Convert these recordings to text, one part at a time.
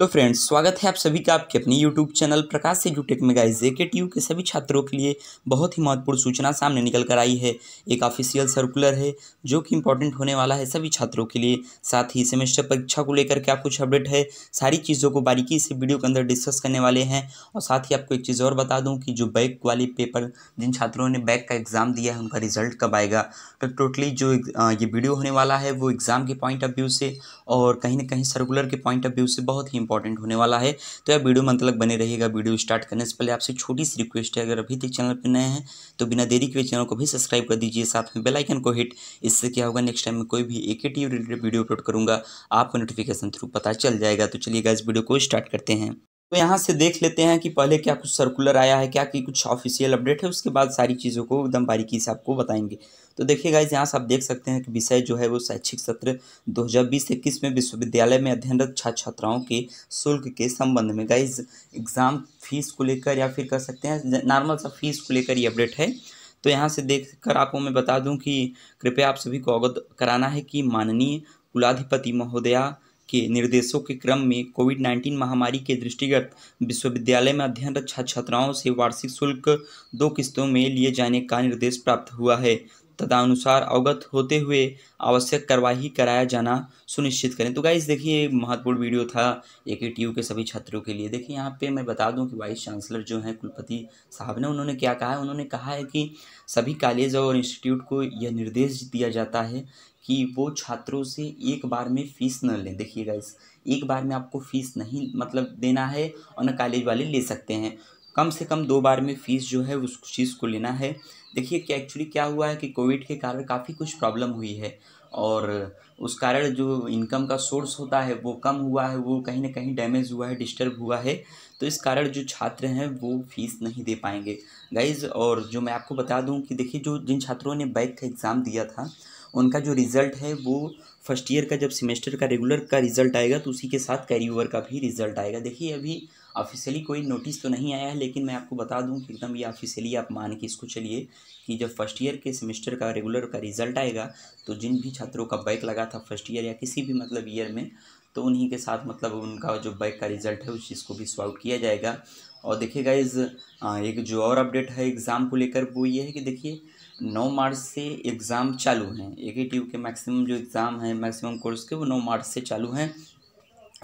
तो फ्रेंड्स स्वागत है आप सभी का आपके अपने यूट्यूब चैनल प्रकाश से यूटेक में गाइस जे के टी यू के सभी छात्रों के लिए बहुत ही महत्वपूर्ण सूचना सामने निकल कर आई है एक ऑफिशियल सर्कुलर है जो कि इंपॉर्टेंट होने वाला है सभी छात्रों के लिए साथ ही सेमेस्टर परीक्षा को लेकर क्या कुछ अपडेट है सारी चीज़ों को बारीकी से वीडियो के अंदर डिस्कस करने वाले हैं और साथ ही आपको एक चीज़ और बता दूँ कि जो बैक वाले पेपर जिन छात्रों ने बैक का एग्ज़ाम दिया है उनका रिजल्ट कब आएगा तो टोटली जो ये वीडियो होने वाला है वो एग्ज़ाम के पॉइंट ऑफ व्यू से और कहीं ना कहीं सर्कुलर के पॉइंट ऑफ व्यू से बहुत ही इंपॉर्टेंट होने वाला है तो यह वीडियो में बने रहेगा वीडियो स्टार्ट करने से पहले आपसे छोटी सी रिक्वेस्ट है अगर अभी तक चैनल पर नए हैं तो बिना देरी के चैनल को भी सब्सक्राइब कर दीजिए साथ में बेलाइकन को हिट इससे क्या होगा नेक्स्ट टाइम में कोई भी एक रिलेटेड वीडियो अपलोड करूँगा आपको नोटिफिकेशन थ्रू पता चल जाएगा तो चलिएगा इस वीडियो को स्टार्ट करते हैं तो यहाँ से देख लेते हैं कि पहले क्या कुछ सर्कुलर आया है क्या कि कुछ ऑफिशियल अपडेट है उसके बाद सारी चीज़ों को एकदम बारीकी से आपको बताएंगे तो देखिए गाइज यहाँ से आप देख सकते हैं कि विषय जो है वो शैक्षिक सत्र 2020-21 में विश्वविद्यालय में अध्ययनरत छात्र छात्राओं के शुल्क के संबंध में गाइज एग्ज़ाम फीस को लेकर या फिर कह सकते हैं नॉर्मल सा फीस को लेकर ये अपडेट है तो यहाँ से देख कर आपको मैं बता दूँ कि कृपया आप सभी को अवगत कराना है कि माननीय कुलाधिपति महोदया के निर्देशों के क्रम में कोविड नाइन्टीन महामारी के दृष्टिगत विश्वविद्यालय में अध्ययनरत छात्र छात्राओं से वार्षिक शुल्क दो किस्तों में लिए जाने का निर्देश प्राप्त हुआ है तदानुसार अवगत होते हुए आवश्यक कार्रवाई कराया जाना सुनिश्चित करें तो गाइज देखिए महत्वपूर्ण वीडियो था ए के टी के सभी छात्रों के लिए देखिए यहाँ पे मैं बता दूं कि वाइस चांसलर जो हैं कुलपति साहब ने उन्होंने क्या कहा है उन्होंने कहा है कि सभी कॉलेज और इंस्टीट्यूट को यह निर्देश दिया जाता है कि वो छात्रों से एक बार में फ़ीस न लें देखिए गाइस एक बार में आपको फ़ीस नहीं मतलब देना है और न कॉलेज वाले ले सकते हैं कम से कम दो बार में फ़ीस जो है उस चीज़ को लेना है देखिए कि एक्चुअली क्या हुआ है कि कोविड के कारण काफ़ी कुछ प्रॉब्लम हुई है और उस कारण जो इनकम का सोर्स होता है वो कम हुआ है वो कहीं ना कहीं डैमेज हुआ है डिस्टर्ब हुआ है तो इस कारण जो छात्र हैं वो फीस नहीं दे पाएंगे गाइज और जो मैं आपको बता दूं कि देखिए जो जिन छात्रों ने बैक का एग्ज़ाम दिया था उनका जो रिज़ल्ट है वो फर्स्ट ईयर का जब सेमेस्टर का रेगुलर का रिज़ल्ट आएगा तो उसी के साथ कैरी ओवर का भी रिज़ल्ट आएगा देखिए अभी ऑफिशियली कोई नोटिस तो नहीं आया है लेकिन मैं आपको बता दूं कि एकदम ये ऑफिशियली आप मान के इसको चलिए कि जब फर्स्ट ईयर के सेमेस्टर का रेगुलर का रिजल्ट आएगा तो जिन भी छात्रों का बैक लगा था फर्स्ट ईयर या किसी भी मतलब ईयर में तो उन्हीं के साथ मतलब उनका जो बैक का रिजल्ट है उस चीज़ को भी स्वाउट किया जाएगा और देखिए गाइज एक जो और अपडेट है एग्ज़ाम को लेकर वो ये है कि देखिए नौ मार्च से एग्ज़ाम चालू हैं ए के मैक्सिमम जो एग्ज़ाम है मैक्सिमम कोर्स के वो नौ मार्च से चालू हैं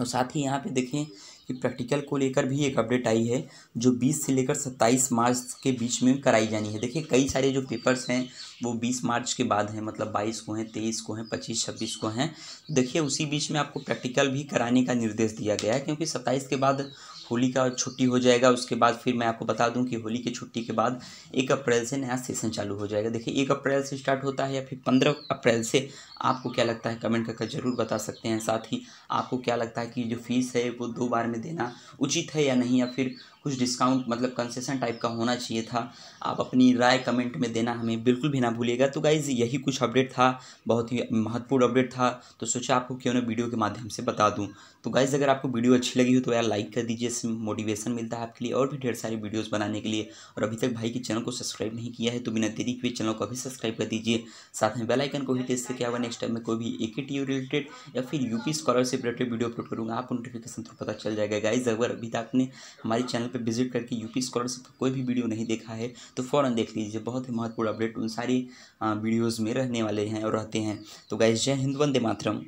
और साथ ही यहाँ पे देखें कि प्रैक्टिकल को लेकर भी एक अपडेट आई है जो 20 से लेकर 27 मार्च के बीच में कराई जानी है देखिए कई सारे जो पेपर्स हैं वो 20 मार्च के बाद हैं मतलब 22 को हैं 23 को हैं 25 26 को हैं देखिए उसी बीच में आपको प्रैक्टिकल भी कराने का निर्देश दिया गया है क्योंकि 27 के बाद होली का छुट्टी हो जाएगा उसके बाद फिर मैं आपको बता दूं कि होली की छुट्टी के बाद एक अप्रैल से नया सेशन चालू हो जाएगा देखिए एक अप्रैल से स्टार्ट होता है या फिर पंद्रह अप्रैल से आपको क्या लगता है कमेंट करके ज़रूर बता सकते हैं साथ ही आपको क्या लगता है कि जो फीस है वो दो बार में देना उचित है या नहीं या फिर कुछ डिस्काउंट मतलब कंसेशन टाइप का होना चाहिए था आप अपनी राय कमेंट में देना हमें बिल्कुल भी ना भूलिएगा तो गाइज़ यही कुछ अपडेट था बहुत ही महत्वपूर्ण अपडेट था तो सोचा आपको क्यों ना वीडियो के माध्यम से बता दूँ तो गाइज़ अगर आपको वीडियो अच्छी लगी हो तो यार लाइक कर दीजिए से मोटिवेशन मिलता है आपके लिए और भी ढेर सारी वीडियोस बनाने के लिए और अभी तक भाई के चैनल को सब्सक्राइब नहीं किया है तो बिना देरी के चैनल को अभी सब्सक्राइब कर दीजिए साथ में बेलाइकन को भी इससे क्या होगा नेक्स्ट टाइम में कोई भी ए के रिलेटेड या फिर UP scholarship related video upload करूँगा आप नोटिफिकेशन थ्रू पता चल जाएगा गाइज अगर अभी तक आपने हमारे चैनल पर विजिट करके यूपी स्कॉलरशिप कोई भी वीडियो नहीं देखा है तो फ़ौरन देख लीजिए बहुत ही महत्वपूर्ण अपडेट उन सारी वीडियोज़ में रहने वाले हैं और रहते हैं तो गाइज जय हिंद वंदे मातरम